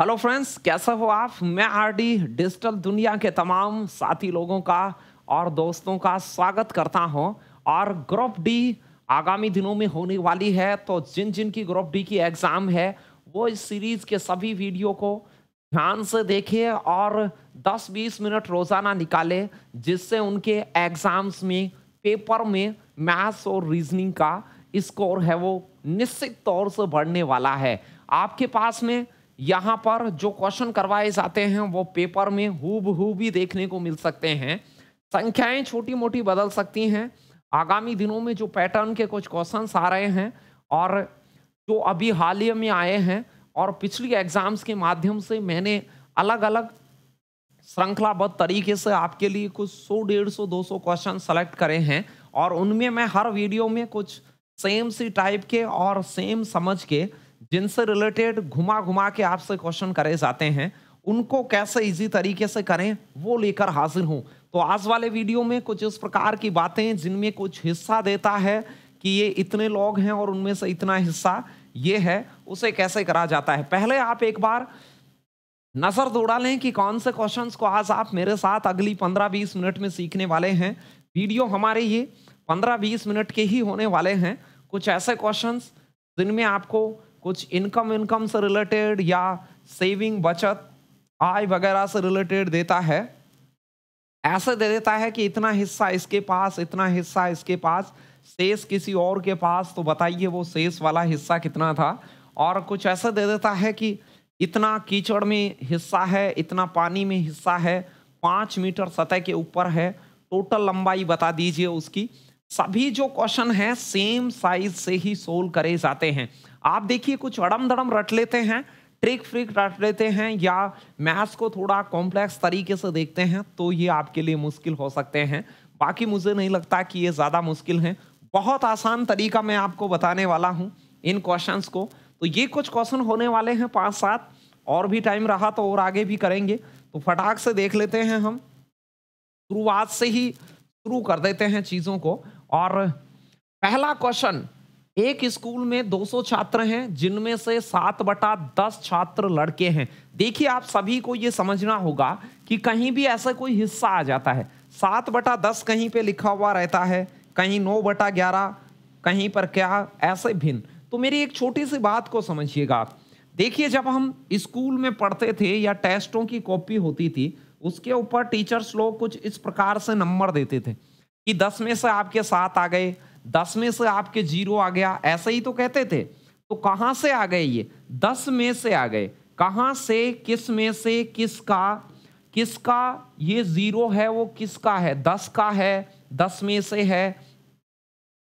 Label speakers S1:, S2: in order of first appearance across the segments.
S1: hello friends कैसा हो आप मैं आरडी डिजिटल दुनिया के तमाम साथी लोगों का और दोस्तों का स्वागत करता हूं और ग्रुप डी आगामी दिनों में होने वाली है तो जिन जिन की ग्रुप डी की एग्ज़ाम है वो इस सीरीज़ के सभी वीडियो को ध्यान से देखें और 10-20 मिनट रोज़ाना निकालें जिससे उनके एग्ज़ाम्स में पेपर में मैथ्स और रीजनिंग का स्कोर है वो निश्चित तौर से बढ़ने वाला है आपके पास में यहाँ पर जो क्वेश्चन करवाए जाते हैं वो पेपर में हूब हु भी देखने को मिल सकते हैं संख्याएं छोटी मोटी बदल सकती हैं आगामी दिनों में जो पैटर्न के कुछ क्वेश्चन आ रहे हैं और जो अभी हाल ही में आए हैं और पिछली एग्ज़ाम्स के माध्यम से मैंने अलग अलग श्रृंखलाबद्ध तरीके से आपके लिए कुछ सौ डेढ़ सौ दो सौ क्वेश्चन सेलेक्ट करे हैं और उनमें मैं हर वीडियो में कुछ सेम सी टाइप के और सेम समझ के जिनसे रिलेटेड घुमा घुमा के आपसे क्वेश्चन करे जाते हैं उनको कैसे इजी तरीके से करें वो लेकर हाजिर हूँ तो आज वाले वीडियो में कुछ इस प्रकार की बातें जिनमें कुछ हिस्सा देता है कि ये इतने लोग हैं और उनमें से इतना हिस्सा ये है उसे कैसे करा जाता है पहले आप एक बार नज़र दौड़ा लें कि कौन से क्वेश्चंस को आज आप मेरे साथ अगली 15-20 मिनट में सीखने वाले हैं वीडियो हमारे ये 15-20 मिनट के ही होने वाले हैं कुछ ऐसे क्वेश्चंस जिनमें आपको कुछ इनकम इनकम से रिलेटेड या सेविंग बचत आय वगैरह से रिलेटेड देता है ऐसे दे देता है कि इतना हिस्सा इसके पास इतना हिस्सा इसके पास शेष किसी और के पास तो बताइए वो शेष वाला हिस्सा कितना था और कुछ ऐसा दे देता है कि इतना कीचड़ में हिस्सा है इतना पानी में हिस्सा है पाँच मीटर सतह के ऊपर है टोटल लंबाई बता दीजिए उसकी सभी जो क्वेश्चन हैं सेम साइज से ही सोल्व करे जाते हैं आप देखिए कुछ अड़म दड़म रट लेते हैं ट्रिक फ्रिक रट लेते हैं या मैथ्स को थोड़ा कॉम्प्लेक्स तरीके से देखते हैं तो ये आपके लिए मुश्किल हो सकते हैं बाकी मुझे नहीं लगता कि ये ज़्यादा मुश्किल है बहुत आसान तरीका मैं आपको बताने वाला हूँ इन क्वेश्चंस को तो ये कुछ क्वेश्चन होने वाले हैं पाँच सात और भी टाइम रहा तो और आगे भी करेंगे तो फटाक से देख लेते हैं हम शुरुआत से ही शुरू कर देते हैं चीज़ों को और पहला क्वेश्चन एक स्कूल में 200 छात्र हैं जिनमें से सात बटा दस छात्र लड़के हैं देखिए आप सभी को ये समझना होगा कि कहीं भी ऐसा कोई हिस्सा आ जाता है सात बटा दस कहीं पे लिखा हुआ रहता है कहीं नौ बटा ग्यारह कहीं पर क्या ऐसे भिन्न तो मेरी एक छोटी सी बात को समझिएगा देखिए जब हम स्कूल में पढ़ते थे या टेस्टों की कॉपी होती थी उसके ऊपर टीचर्स लोग कुछ इस प्रकार से नंबर देते थे कि दस में से आपके सात आ गए दस में से आपके जीरो आ गया ऐसा ही तो कहते थे तो कहां से आ गए ये दस में से आ गए कहां से किस में से किसका किसका ये जीरो है वो किसका है दस का है दस में से है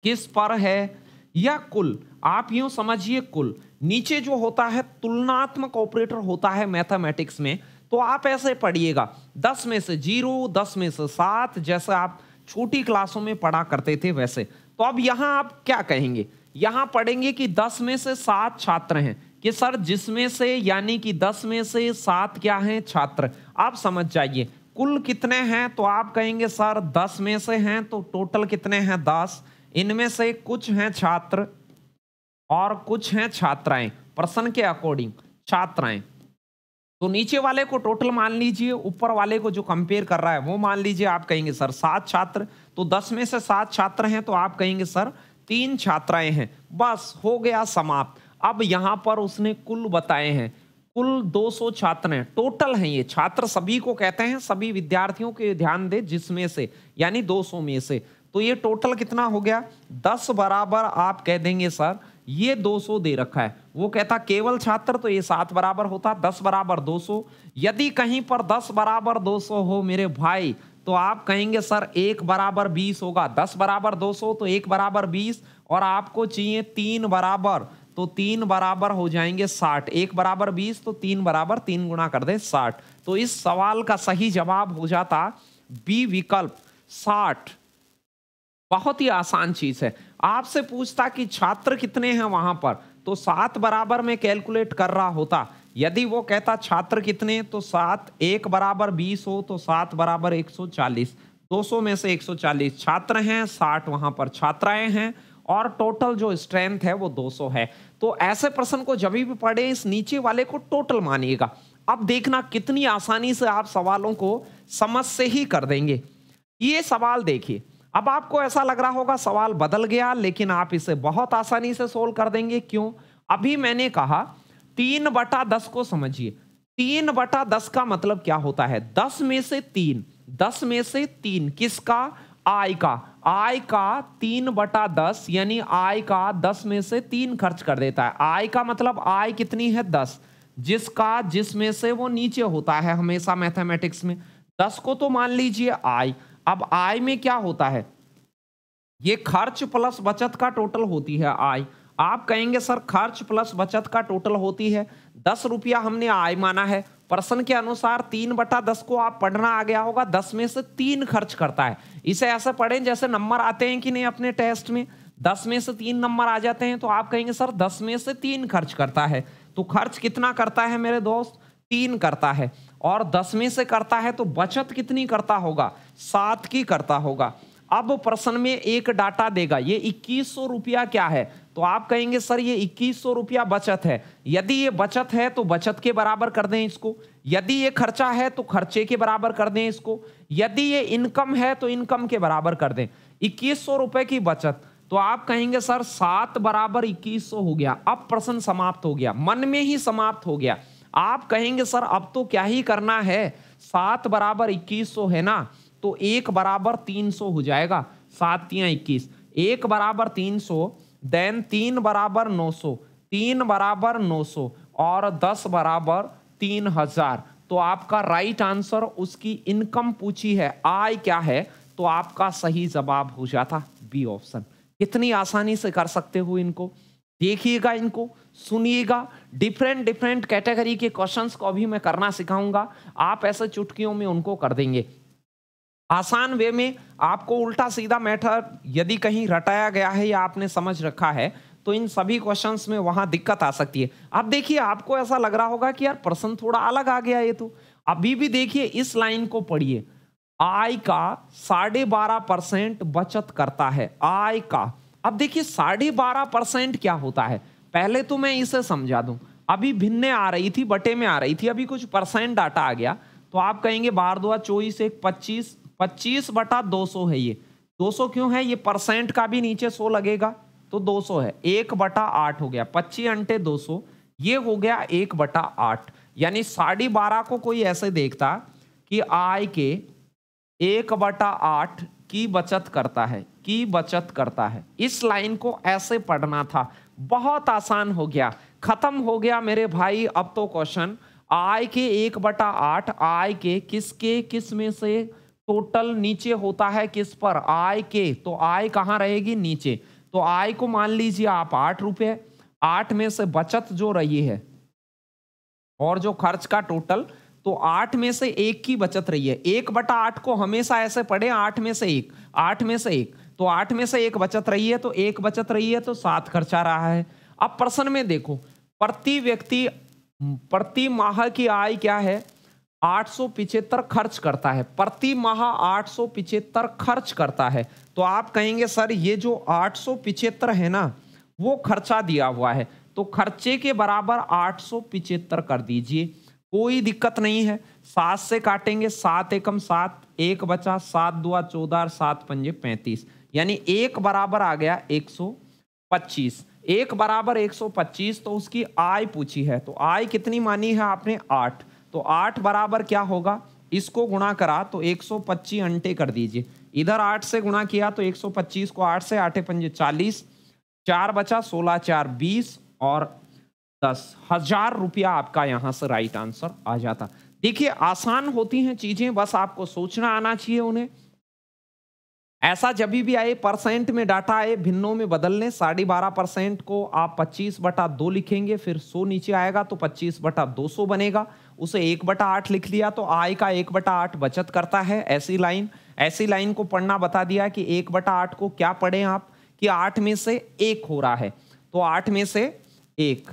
S1: किस पर है या कुल आप यूं समझिए कुल नीचे जो होता है तुलनात्मक ऑपरेटर होता है मैथमेटिक्स में तो आप ऐसे पढ़िएगा दस में से जीरो दस में से सात जैसे आप छोटी क्लासों में पढ़ा करते थे वैसे तो अब यहां आप क्या कहेंगे यहां पढ़ेंगे कि दस में से सात छात्र हैं कि सर जिसमें से यानी कि दस में से सात क्या हैं छात्र आप समझ जाइए कुल कितने हैं तो आप कहेंगे सर दस में से हैं तो टोटल कितने हैं दस इनमें से कुछ हैं छात्र और कुछ हैं छात्राएं प्रश्न के अकॉर्डिंग छात्राएं तो नीचे वाले को टोटल मान लीजिए ऊपर वाले को जो कंपेयर कर रहा है वो मान लीजिए आप कहेंगे सर सात छात्र तो दस में से सात छात्र हैं तो आप कहेंगे सर तीन छात्राएं हैं बस हो गया समाप्त अब यहाँ पर उसने कुल बताए हैं कुल 200 छात्र हैं टोटल हैं ये छात्र सभी को कहते हैं सभी विद्यार्थियों के ध्यान दे जिसमें से यानी 200 में से तो ये टोटल कितना हो गया 10 बराबर आप कह देंगे सर ये 200 दे रखा है वो कहता केवल छात्र तो ये सात बराबर होता दस बराबर 200 यदि कहीं पर दस बराबर 200 हो मेरे भाई तो आप कहेंगे सर एक बराबर बीस होगा दस बराबर 200 तो एक बराबर बीस और आपको चाहिए तीन बराबर तो तीन बराबर हो जाएंगे साठ एक बराबर बीस तो तीन बराबर तीन गुना कर दे साठ तो इस सवाल का सही जवाब हो जाता बी विकल्प साठ बहुत ही आसान चीज है आपसे पूछता कि छात्र कितने हैं वहां पर तो सात बराबर में कैलकुलेट कर रहा होता यदि वो कहता छात्र कितने तो सात एक बराबर बीस हो तो सात बराबर एक सौ चालीस दो सौ में से एक सौ चालीस छात्र हैं साठ वहां पर छात्राएं हैं और टोटल जो स्ट्रेंथ है वो दो सौ है तो ऐसे प्रश्न को जब भी पढ़े इस नीचे वाले को टोटल मानिएगा अब देखना कितनी आसानी से आप सवालों को समझ से ही कर देंगे ये सवाल देखिए अब आपको ऐसा लग रहा होगा सवाल बदल गया लेकिन आप इसे बहुत आसानी से सोल्व कर देंगे क्यों अभी मैंने कहा तीन बटा दस को समझिए तीन बटा दस का मतलब क्या होता है दस में से तीन दस में से तीन किसका आय का आय का तीन बटा दस यानी आय का दस में से तीन खर्च कर देता है आय का मतलब आय कितनी है दस जिसका जिसमें से वो नीचे होता है हमेशा मैथमेटिक्स में दस को तो मान लीजिए आय अब आय में क्या होता है ये खर्च प्लस बचत का टोटल होती है आय आप कहेंगे सर खर्च प्लस बचत का टोटल होती है दस रुपया हमने आय माना है प्रश्न के अनुसार तीन बटा दस को आप पढ़ना आ गया होगा दस में से तीन खर्च करता है इसे ऐसे पढ़ें जैसे नंबर आते हैं कि नहीं अपने टेस्ट में दस में से तीन नंबर आ जाते हैं तो आप कहेंगे सर दस में से तीन खर्च करता है तो खर्च कितना करता है मेरे दोस्त तीन करता है और दस में से करता है तो बचत कितनी करता होगा सात की करता होगा अब प्रश्न में एक डाटा देगा ये इक्कीस सौ रुपया क्या है तो आप कहेंगे सर ये इक्कीस सौ रुपया बचत है यदि ये बचत है तो बचत के बराबर कर दें इसको यदि ये खर्चा है तो खर्चे के बराबर कर दें इसको यदि ये इनकम है तो इनकम के बराबर कर दें इक्कीस सौ रुपए की बचत तो आप कहेंगे सर सात बराबर इक्कीस सौ हो गया अब प्रश्न समाप्त हो गया मन में ही समाप्त हो गया आप कहेंगे सर अब तो क्या ही करना है सात बराबर इक्कीस सौ है ना तो एक बराबर तीन सौ हो जाएगा सातियाँ इक्कीस एक बराबर तीन सौ देन तीन बराबर नौ सौ तीन बराबर नौ सौ और दस बराबर तीन हजार तो आपका राइट आंसर उसकी इनकम पूछी है आय क्या है तो आपका सही जवाब हो जाता बी ऑप्शन कितनी आसानी से कर सकते हो इनको देखिएगा इनको सुनिएगा डिफरेंट डिफरेंट कैटेगरी के क्वेश्चंस को अभी मैं करना सिखाऊंगा आप ऐसे चुटकियों में उनको कर देंगे आसान वे में आपको उल्टा सीधा मैटर यदि कहीं रटाया गया है या आपने समझ रखा है तो इन सभी क्वेश्चंस में वहां दिक्कत आ सकती है अब देखिए आपको ऐसा लग रहा होगा कि यार प्रश्न थोड़ा अलग आ गया ये तो अभी भी देखिए इस लाइन को पढ़िए आय का साढ़े बारह परसेंट बचत करता है आय का अब देखिए साढ़े बारह परसेंट क्या होता है पहले तो मैं इसे समझा दूं अभी भिन्ने आ रही थी बटे में आ रही थी अभी कुछ परसेंट डाटा आ गया तो आप कहेंगे बार दुआ चौबीस एक पच्चीस पच्चीस बटा दो सौ है ये दो सौ क्यों है ये परसेंट का भी नीचे सो लगेगा तो दो सौ है एक बटा आठ हो गया पच्चीस अंटे दो सौ ये हो गया एक बटा आठ यानी साढ़े बारह को कोई ऐसे देखता कि आय के एक बटा आठ की बचत करता है की बचत करता है इस लाइन को ऐसे पढ़ना था बहुत आसान हो गया खत्म हो गया मेरे भाई अब तो क्वेश्चन आय के एक बटा आठ आय के किसके किस में से टोटल नीचे होता है किस पर आय के तो आय कहाँ रहेगी नीचे तो आय को मान लीजिए आप आठ रुपये आठ में से बचत जो रही है और जो खर्च का टोटल तो आठ में से एक की बचत रही है एक बटा आठ को हमेशा ऐसे पढ़े आठ में से एक आठ में से एक तो आठ में से एक बचत रही है तो एक बचत रही है तो सात खर्चा रहा है अब प्रश्न में देखो प्रति व्यक्ति प्रति माह की आय क्या है आठ खर्च करता है प्रति माह आठ खर्च करता है तो आप कहेंगे सर ये जो आठ है ना वो खर्चा दिया हुआ है तो खर्चे के बराबर आठ कर दीजिए कोई दिक्कत नहीं है सात से काटेंगे सात एकम सात एक बचा सात दुआ चौदह सात पंजे पैंतीस यानी एक बराबर आ गया 125 एक बराबर 125 तो उसकी आय पूछी है तो आय कितनी मानी है आपने आठ तो आठ बराबर क्या होगा इसको गुणा करा तो एक अंटे कर दीजिए इधर आठ से गुणा किया तो 125 को आठ से आठे पंजे चालीस चार बचा सोलह चार बीस और दस हजार रुपया आपका यहाँ से राइट आंसर आ जाता देखिए आसान होती हैं चीजें बस आपको सोचना आना चाहिए उन्हें ऐसा जब भी आए परसेंट में डाटा आए भिन्नों में बदलने साढ़े बारह परसेंट को आप पच्चीस बटा दो लिखेंगे फिर सौ नीचे आएगा तो पच्चीस बटा दो सौ बनेगा उसे एक बटा आठ लिख लिया तो आय का एक बटा आठ बचत करता है ऐसी लाइन ऐसी लाइन को पढ़ना बता दिया कि एक बटा आठ को क्या पढ़े आप कि आठ में से एक हो रहा है तो आठ में से एक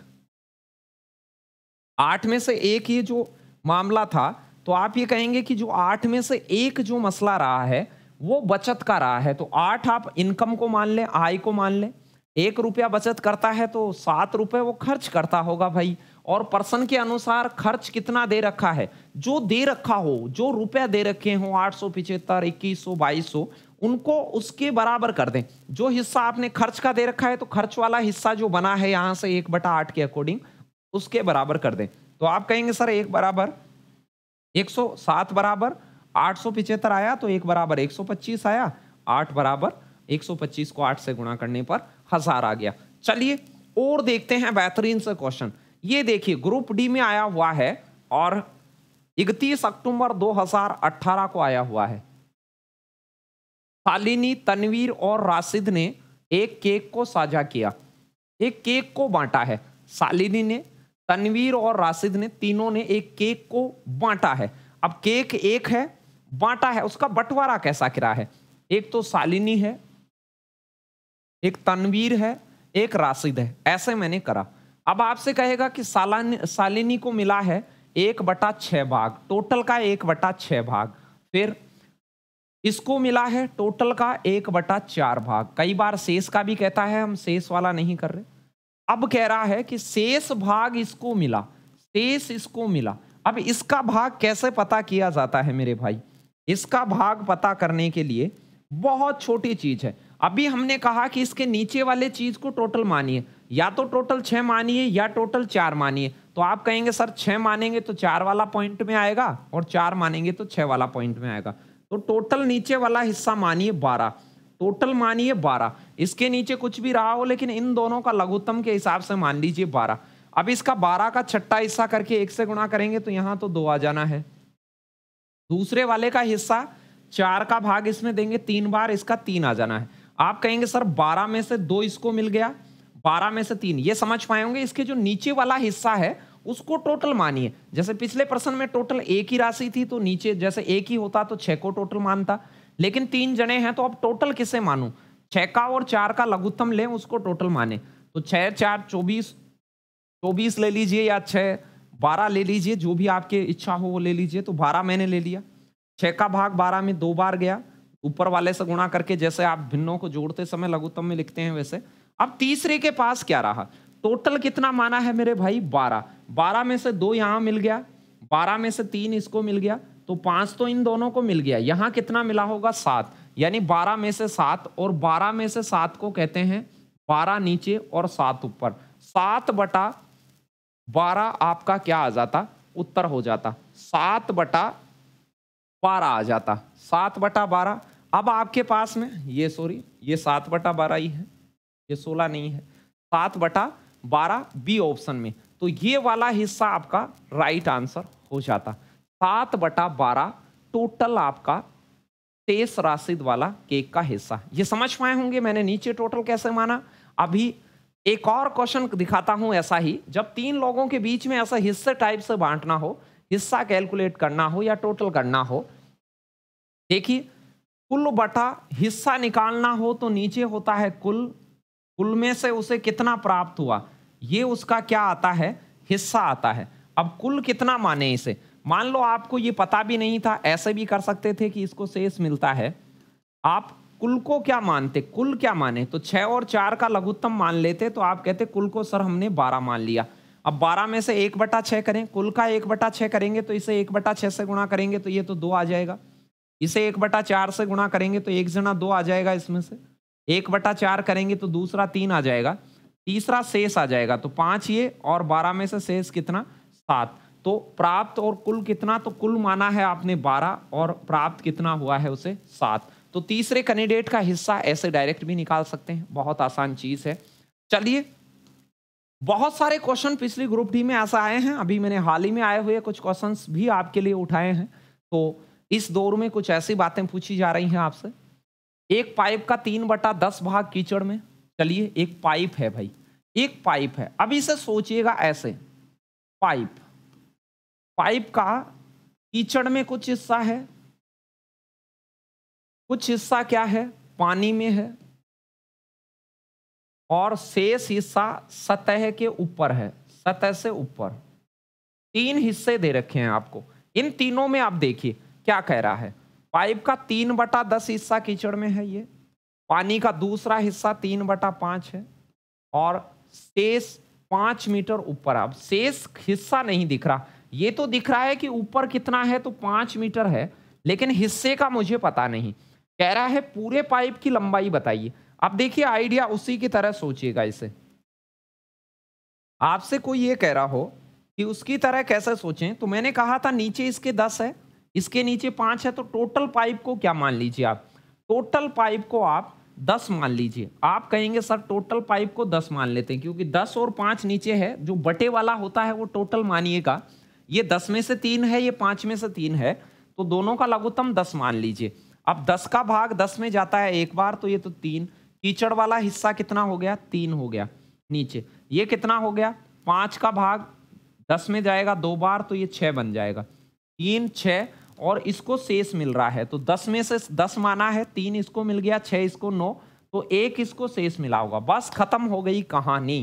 S1: आठ में से एक ये जो मामला था तो आप ये कहेंगे कि जो आठ में से एक जो मसला रहा है वो बचत का रहा है तो आठ आप इनकम को मान लें आय को मान लें एक रुपया बचत करता है तो सात रुपये वो खर्च करता होगा भाई और पर्सन के अनुसार खर्च कितना दे रखा है जो दे रखा हो जो रुपया दे रखे हों आठ सौ पिछहत्तर इक्कीस सौ बाईस सौ उनको उसके बराबर कर दें जो हिस्सा आपने खर्च का दे रखा है तो खर्च वाला हिस्सा जो बना है यहाँ से एक बटा आठ के अकॉर्डिंग उसके बराबर कर दें तो आप कहेंगे सर एक बराबर एक सौ सात बराबर आठ सौ पिचहत्तर आया तो एक बराबर एक सौ पच्चीस आया आठ बराबर एक सौ पच्चीस को आठ से गुणा करने पर हजार आ गया चलिए और देखते हैं बेहतरीन से क्वेश्चन ये देखिए ग्रुप डी में आया हुआ है और इकतीस अक्टूबर 2018 को आया हुआ है शालिनी तनवीर और राशिद ने एक केक को साझा किया एक केक को बांटा है शालिनी ने तनवीर और राशिद ने तीनों ने एक केक को बांटा है अब केक एक है बांटा है उसका बंटवारा कैसा किरा है एक तो सालिनी है एक तनवीर है एक राशिद है ऐसे मैंने करा अब आपसे कहेगा कि सालानी सालिनी को मिला है एक बटा छः भाग टोटल का एक बटा छः भाग फिर इसको मिला है टोटल का एक बटा चार भाग कई बार शेष का भी कहता है हम शेष वाला नहीं कर रहे अब कह रहा है कि शेष भाग इसको मिला शेष इसको मिला अब इसका भाग कैसे पता किया जाता है मेरे भाई इसका भाग पता करने के लिए बहुत छोटी चीज है अभी हमने कहा कि इसके नीचे वाले चीज को टोटल मानिए या तो टोटल छह मानिए या टोटल चार मानिए तो आप कहेंगे सर छह मानेंगे तो चार वाला पॉइंट में आएगा और चार मानेंगे तो छह वाला पॉइंट में आएगा तो टोटल नीचे वाला हिस्सा मानिए बारह टोटल मानिए बारह इसके नीचे कुछ भी रहा हो लेकिन इन दोनों का लघुत्तम के हिसाब से मान लीजिए बारह अब इसका बारह का छठा हिस्सा करके एक से गुणा करेंगे तो यहाँ तो दो आ जाना है दूसरे वाले का हिस्सा चार का भाग इसमें देंगे तीन बार इसका तीन आ जाना है आप कहेंगे सर बारह में से दो इसको मिल गया बारह में से तीन ये समझ पाए होंगे इसके जो नीचे वाला हिस्सा है उसको टोटल मानिए जैसे पिछले प्रश्न में टोटल एक ही राशि थी तो नीचे जैसे एक ही होता तो छह को टोटल मानता लेकिन तीन जने हैं तो अब टोटल किसे मानू छह का और चार का लघुत्तम लें उसको टोटल माने तो छह चार चौबीस चौबीस ले लीजिए या छह बारह ले लीजिए जो भी आपके इच्छा हो वो ले लीजिए तो बारह मैंने ले लिया छः का भाग बारह में दो बार गया ऊपर वाले से गुणा करके जैसे आप भिन्नों को जोड़ते समय लघुत्तम में लिखते हैं वैसे अब तीसरे के पास क्या रहा टोटल कितना माना है मेरे भाई बारह बारह में से दो यहाँ मिल गया बारह में से तीन इसको मिल गया तो पांच तो इन दोनों को मिल गया यहाँ कितना मिला होगा सात यानी बारह में से सात और बारह में से सात को कहते हैं बारह नीचे और सात ऊपर सात बटा बारह आपका क्या आ जाता उत्तर हो जाता सात बटा बारह आ जाता सात बटा बारह अब आपके पास में ये सॉरी ये सात बटा बारह ही है ये सोलह नहीं है सात बटा बारह बी ऑप्शन में तो ये वाला हिस्सा आपका राइट आंसर हो जाता सात बटा बारह टोटल आपका तेस राशिद वाला केक का हिस्सा ये समझ पाए होंगे मैंने नीचे टोटल कैसे माना अभी एक और क्वेश्चन दिखाता हूं ऐसा ही जब तीन लोगों के बीच में ऐसा हिस्से टाइप से बांटना हो हिस्सा कैलकुलेट करना हो या टोटल करना हो देखिए कुल बटा हिस्सा निकालना हो तो नीचे होता है कुल कुल में से उसे कितना प्राप्त हुआ ये उसका क्या आता है हिस्सा आता है अब कुल कितना माने इसे मान लो आपको ये पता भी नहीं था ऐसे भी कर सकते थे कि इसको शेष मिलता है आप कुल को क्या मानते कुल क्या माने तो छः और चार का लघुत्तम मान लेते तो आप कहते कुल को सर हमने बारह मान लिया अब बारह में से एक बटा छः करें कुल का एक बटा छः करेंगे तो इसे एक बटा छः से गुणा करेंगे तो ये तो दो आ जाएगा इसे एक बटा चार से गुणा करेंगे तो एक जना दो आ जाएगा इसमें से एक बटा चार करेंगे तो दूसरा तीन आ जाएगा तीसरा शेष आ जाएगा तो पाँच ये और बारह में से शेष कितना सात तो प्राप्त और कुल कितना तो कुल माना है आपने बारह और प्राप्त कितना हुआ है उसे सात तो तीसरे कैंडिडेट का हिस्सा ऐसे डायरेक्ट भी निकाल सकते हैं बहुत आसान चीज है चलिए बहुत सारे क्वेश्चन पिछली ग्रुप डी में ऐसा आए हैं अभी मैंने हाल ही में आए हुए कुछ क्वेश्चन भी आपके लिए उठाए हैं तो इस दौर में कुछ ऐसी बातें पूछी जा रही हैं आपसे एक पाइप का तीन बटा दस भाग कीचड़ में चलिए एक पाइप है भाई एक पाइप है अभी इसे सोचिएगा ऐसे पाइप पाइप का कीचड़ में कुछ हिस्सा है कुछ हिस्सा क्या है पानी में है और शेष हिस्सा सतह के ऊपर है सतह से ऊपर तीन हिस्से दे रखे हैं आपको इन तीनों में आप देखिए क्या कह रहा है पाइप का तीन बटा दस हिस्सा कीचड़ में है ये पानी का दूसरा हिस्सा तीन बटा पांच है और शेष पांच मीटर ऊपर आप शेष हिस्सा नहीं दिख रहा ये तो दिख रहा है कि ऊपर कितना है तो पांच मीटर है लेकिन हिस्से का मुझे पता नहीं कह रहा है पूरे पाइप की लंबाई बताइए आप देखिए आइडिया उसी की तरह सोचिएगा इसे आपसे कोई ये कह रहा हो कि उसकी तरह कैसे सोचें तो मैंने कहा था नीचे इसके दस है इसके नीचे पांच है तो टोटल पाइप को क्या मान लीजिए आप टोटल पाइप को आप दस मान लीजिए आप कहेंगे सर टोटल पाइप को दस मान लेते हैं क्योंकि दस और पांच नीचे है जो बटे वाला होता है वो टोटल मानिएगा ये दस में से तीन है ये पांच में से तीन है तो दोनों का लघुत्तम दस मान लीजिए अब दस का भाग दस में जाता है एक बार तो ये तो तीन कीचड़ वाला हिस्सा कितना हो गया तीन हो गया नीचे ये कितना हो गया पांच का भाग दस में जाएगा दो बार तो ये छह बन जाएगा तीन छ और इसको शेष मिल रहा है तो दस में से दस माना है तीन इसको मिल गया छह इसको नौ तो एक इसको शेष मिला होगा बस खत्म हो गई कहानी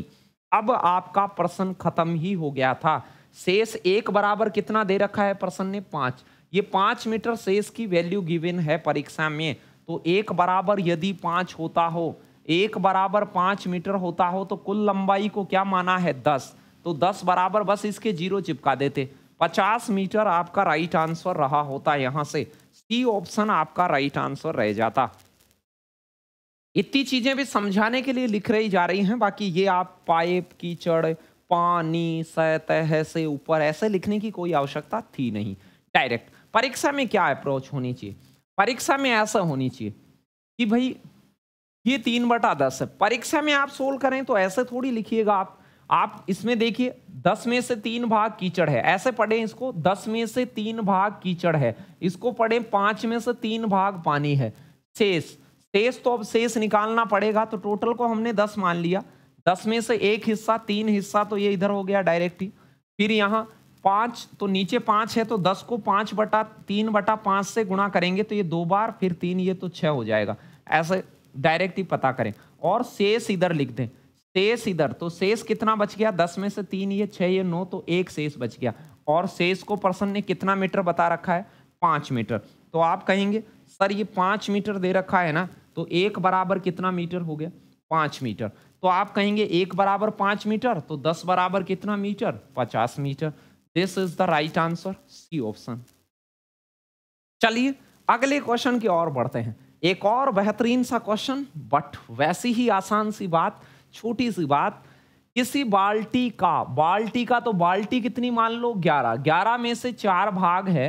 S1: अब आपका प्रश्न खत्म ही हो गया था शेष एक बराबर कितना दे रखा है प्रश्न ने पांच ये पांच मीटर शेष की वैल्यू गिवन है परीक्षा में तो एक बराबर यदि पांच होता हो एक बराबर पांच मीटर होता हो तो कुल लंबाई को क्या माना है दस तो दस बराबर बस इसके जीरो चिपका देते पचास मीटर आपका राइट आंसर रहा होता यहां से सी ऑप्शन आपका राइट आंसर रह जाता इतनी चीज़ें भी समझाने के लिए लिख रही जा रही हैं बाकी ये आप पाइप कीचड़ पानी सतह से ऊपर ऐसे लिखने की कोई आवश्यकता थी नहीं डायरेक्ट परीक्षा में क्या अप्रोच होनी चाहिए परीक्षा में ऐसा होनी चाहिए कि भाई ये तीन बटा दस है परीक्षा में आप सोल्व करें तो ऐसे थोड़ी लिखिएगा आप आप इसमें देखिए दस में से तीन भाग कीचड़ है ऐसे पढ़ें इसको दस में से तीन भाग कीचड़ है इसको पढ़ें पांच में से तीन भाग पानी है शेष शेष तो अब शेष निकालना पड़ेगा तो टोटल को हमने दस मान लिया दस में से एक हिस्सा तीन हिस्सा तो ये इधर हो गया डायरेक्ट ही फिर यहाँ पाँच तो नीचे पाँच है तो दस को पाँच बटा तीन बटा पाँच से गुणा करेंगे तो ये दो बार फिर तीन ये तो छः हो जाएगा ऐसे डायरेक्ट ही पता करें और शेष इधर लिख दें शेष इधर तो शेष कितना बच गया दस में से तीन ये छः ये नौ तो एक शेष बच गया और शेष को पर्सन ने कितना मीटर बता रखा है पाँच मीटर तो आप कहेंगे सर ये पाँच मीटर दे रखा है ना तो एक बराबर कितना मीटर हो गया पाँच मीटर तो आप कहेंगे एक बराबर पांच मीटर तो दस बराबर कितना मीटर पचास metre this is the right answer C option चलिए अगले क्वेश्चन की ओर बढ़ते हैं एक और बेहतरीन सा क्वेश्चन बट वैसी ही आसान सी बात छोटी सी बात किसी बाल्टी का बाल्टी का तो बाल्टी कितनी मान लो ग्यारह ग्यारह में से चार भाग है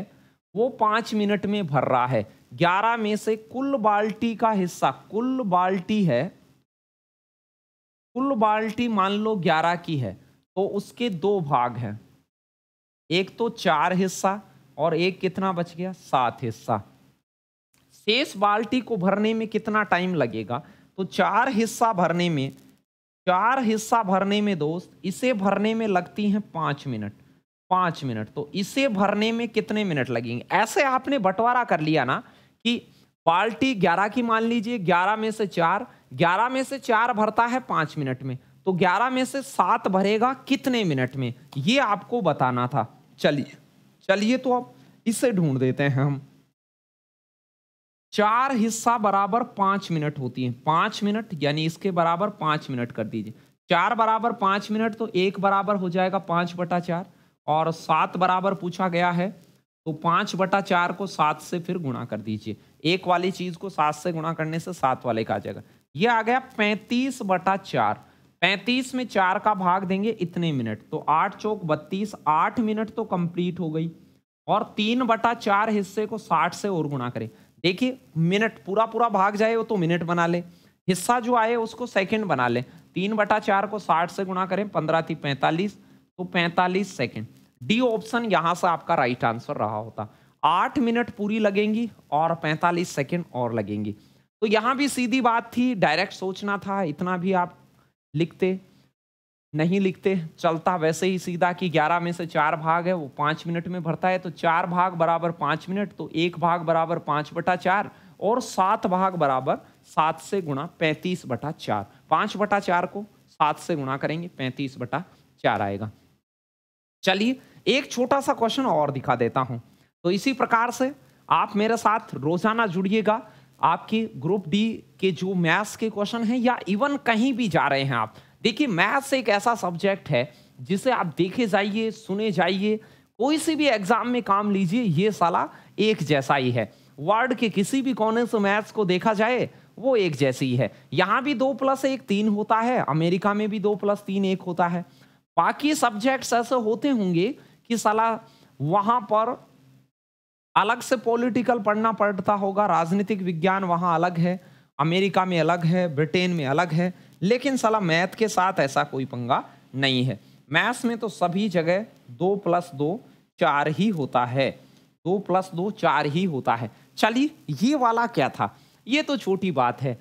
S1: वो पांच मिनट में भर रहा है ग्यारह में से कुल बाल्टी का हिस्सा कुल बाल्टी है कुल बाल्टी मान लो ग्यारह की है तो उसके दो भाग हैं एक तो चार हिस्सा और एक कितना बच गया सात हिस्सा शेष बाल्टी को भरने में कितना टाइम लगेगा तो चार हिस्सा भरने में चार हिस्सा भरने में दोस्त इसे भरने में लगती हैं पाँच मिनट पाँच मिनट तो इसे भरने में कितने मिनट लगेंगे ऐसे आपने बंटवारा कर लिया ना कि बाल्टी ग्यारह की मान लीजिए ग्यारह में से चार ग्यारह में से चार भरता है पांच मिनट में तो ग्यारह में से सात भरेगा कितने मिनट में ये आपको बताना था चलिए चलिए तो अब इसे ढूंढ देते हैं हम चार हिस्सा बराबर पांच मिनट होती है पांच मिनट यानी इसके बराबर पांच मिनट कर दीजिए चार बराबर पांच मिनट तो एक बराबर हो जाएगा पांच बटा चार और सात बराबर पूछा गया है तो पांच बटा चार को सात से फिर गुणा कर दीजिए एक वाली चीज को सात से गुणा करने से सात वाले का आ जाएगा ये आ गया पैंतीस बटा चार पैंतीस में चार का भाग देंगे इतने मिनट तो आठ चौक बत्तीस आठ मिनट तो कंप्लीट हो गई और तीन बटा चार हिस्से को साठ से और गुणा करें देखिए मिनट पूरा पूरा भाग जाए वो तो मिनट बना ले हिस्सा जो आए उसको सेकंड बना ले तीन बटा चार को साठ से गुणा करें पंद्रह थी पैंतालीस तो पैंतालीस सेकेंड डी ऑप्शन यहाँ से आपका राइट आंसर रहा होता आठ मिनट पूरी लगेंगी और पैंतालीस सेकेंड और लगेंगी तो यहां भी सीधी बात थी डायरेक्ट सोचना था इतना भी आप लिखते नहीं लिखते चलता वैसे ही सीधा कि 11 में से चार भाग है वो पाँच मिनट में भरता है तो चार भाग बराबर पाँच मिनट तो एक भाग बराबर पाँच बटा चार और सात भाग बराबर सात से गुणा पैंतीस बटा चार पाँच बटा चार को सात से गुणा करेंगे पैंतीस बटा चार आएगा चलिए एक छोटा सा क्वेश्चन और दिखा देता हूँ तो इसी प्रकार से आप मेरे साथ रोजाना जुड़िएगा आपके ग्रुप डी के जो मैथ्स के क्वेश्चन हैं या इवन कहीं भी जा रहे हैं आप देखिए मैथ्स एक ऐसा सब्जेक्ट है जिसे आप देखे जाइए सुने जाइए कोई सी भी एग्जाम में काम लीजिए ये साला एक जैसा ही है वर्ल्ड के किसी भी कोने से मैथ्स को देखा जाए वो एक जैसी ही है यहाँ भी दो प्लस एक तीन होता है अमेरिका में भी दो प्लस तीन एक होता है बाकी सब्जेक्ट्स ऐसे होते होंगे कि साला वहाँ पर अलग से पॉलिटिकल पढ़ना पड़ता होगा राजनीतिक विज्ञान वहाँ अलग है अमेरिका में अलग है ब्रिटेन में अलग है लेकिन सला मैथ के साथ ऐसा कोई पंगा नहीं है मैथ्स में तो सभी जगह दो प्लस दो चार ही होता है दो प्लस दो चार ही होता है चलिए ये वाला क्या था ये तो छोटी बात है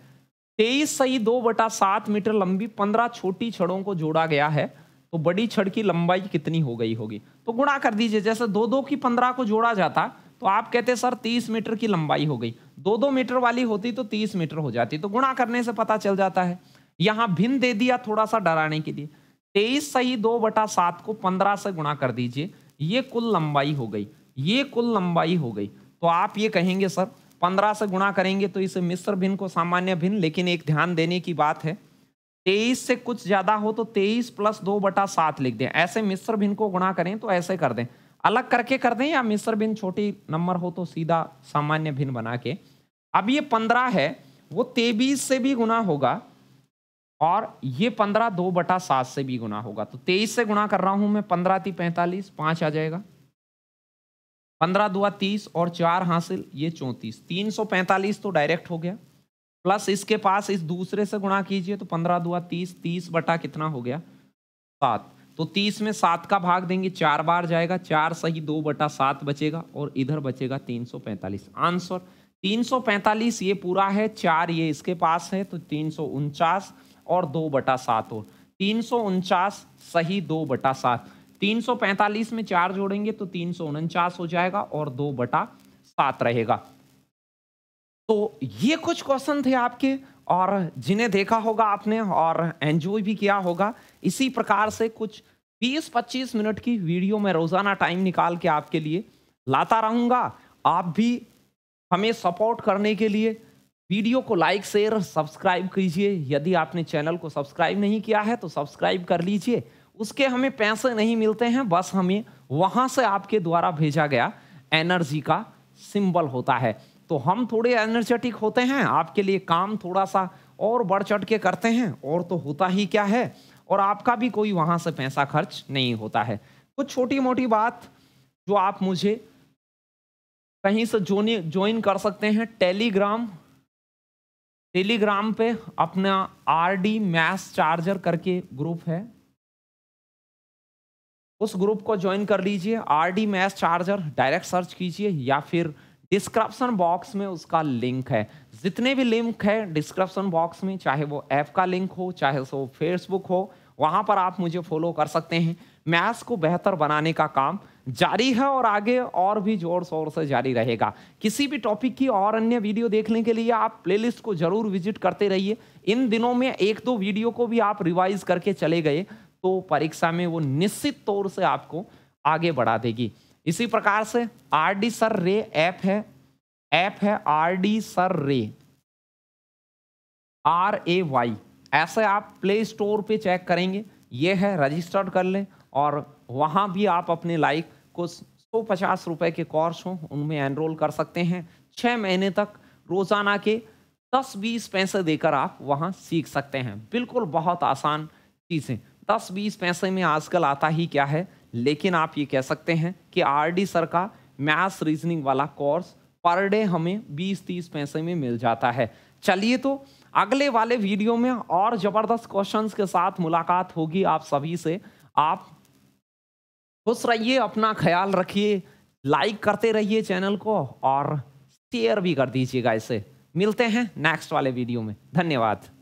S1: तेईस सही दो बटा सात मीटर लंबी पंद्रह छोटी छड़ों को जोड़ा गया है तो बड़ी छड़ की लंबाई कितनी हो गई होगी तो गुणा कर दीजिए जैसे दो दो की पंद्रह को जोड़ा जाता तो आप कहते सर तीस मीटर की लंबाई हो गई दो दो मीटर वाली होती तो तीस मीटर हो जाती तो गुणा करने से पता चल जाता है यहाँ भिन्न दे दिया थोड़ा सा डराने के लिए तेईस सही दो बटा सात को पंद्रह से गुणा कर दीजिए ये कुल लंबाई हो गई ये कुल लंबाई हो गई तो आप ये कहेंगे सर पंद्रह से गुणा करेंगे तो इसे मिश्र भिन्न को सामान्य भिन्न लेकिन एक ध्यान देने की बात है तेईस से कुछ ज्यादा हो तो तेईस प्लस दो बटा सात लिख दें ऐसे मिश्र भिन्न को गुणा करें तो ऐसे कर दें अलग करके कर दें या मिस्र बिन छोटी नंबर हो तो सीधा सामान्य भिन्न बना के अब ये पंद्रह है वो तेईस से भी गुना होगा और ये पंद्रह दो बटा सात से भी गुना होगा तो तेईस से गुना कर रहा हूं मैं पंद्रह थी पैंतालीस पांच आ जाएगा पंद्रह दुआ तीस और चार हासिल ये चौंतीस तीन सौ पैंतालीस तो डायरेक्ट हो गया प्लस इसके पास इस दूसरे से गुणा कीजिए तो पंद्रह दुआ तीस तीस बटा कितना हो गया सात तो तीस में सात का भाग देंगे चार बार जाएगा चार सही दो बटा सात बचेगा और इधर बचेगा तीन सौ पैंतालीस आंसर तीन सौ पैंतालीस ये पूरा है चार ये इसके पास है तो तीन सौ उनचास और दो बटा सात और तीन सौ उनचास सही दो बटा सात तीन सौ पैंतालीस में चार जोड़ेंगे तो तीन सौ उनचास हो जाएगा और दो बटा सात रहेगा तो ये कुछ क्वेश्चन थे आपके और जिन्हें देखा होगा आपने और एन्जॉय भी किया होगा इसी प्रकार से कुछ 20-25 मिनट की वीडियो में रोज़ाना टाइम निकाल के आपके लिए लाता रहूँगा आप भी हमें सपोर्ट करने के लिए वीडियो को लाइक शेयर सब्सक्राइब कीजिए यदि आपने चैनल को सब्सक्राइब नहीं किया है तो सब्सक्राइब कर लीजिए उसके हमें पैसे नहीं मिलते हैं बस हमें वहाँ से आपके द्वारा भेजा गया एनर्जी का सिंबल होता है तो हम थोड़े एनर्जेटिक होते हैं आपके लिए काम थोड़ा सा और बढ़ चढ़ के करते हैं और तो होता ही क्या है और आपका भी कोई वहाँ से पैसा खर्च नहीं होता है कुछ छोटी मोटी बात जो आप मुझे कहीं से ज्वाइन कर सकते हैं टेलीग्राम टेलीग्राम पे अपना आरडी डी मैस चार्जर करके ग्रुप है उस ग्रुप को ज्वाइन कर लीजिए आरडी डी मैस चार्जर डायरेक्ट सर्च कीजिए या फिर डिस्क्रिप्शन बॉक्स में उसका लिंक है जितने भी लिंक है डिस्क्रिप्शन बॉक्स में चाहे वो ऐप का लिंक हो चाहे वो फेसबुक हो वहाँ पर आप मुझे फॉलो कर सकते हैं मैथ्स को बेहतर बनाने का काम जारी है और आगे और भी जोर शोर से जारी रहेगा किसी भी टॉपिक की और अन्य वीडियो देखने के लिए आप प्लेलिस्ट को जरूर विजिट करते रहिए इन दिनों में एक दो वीडियो को भी आप रिवाइज करके चले गए तो परीक्षा में वो निश्चित तौर से आपको आगे बढ़ा देगी इसी प्रकार से आर डी सर रे ऐप है ऐप है आर डी सर रे आर ए वाई ऐसे आप प्ले स्टोर पे चेक करेंगे ये है रजिस्टर्ड कर लें और वहाँ भी आप अपने लाइक को सौ पचास रुपये के कोर्स हों उनमें एनरोल कर सकते हैं छः महीने तक रोज़ाना के दस बीस पैसे देकर आप वहाँ सीख सकते हैं बिल्कुल बहुत आसान चीज़ें दस बीस पैसे में आजकल आता ही क्या है लेकिन आप ये कह सकते हैं कि आरडी सर का मैथ्स रीजनिंग वाला कोर्स पर डे हमें 20-30 पैसे में मिल जाता है चलिए तो अगले वाले वीडियो में और ज़बरदस्त क्वेश्चंस के साथ मुलाकात होगी आप सभी से आप खुश रहिए अपना ख्याल रखिए लाइक करते रहिए चैनल को और शेयर भी कर दीजिएगा इसे मिलते हैं नेक्स्ट वाले वीडियो में धन्यवाद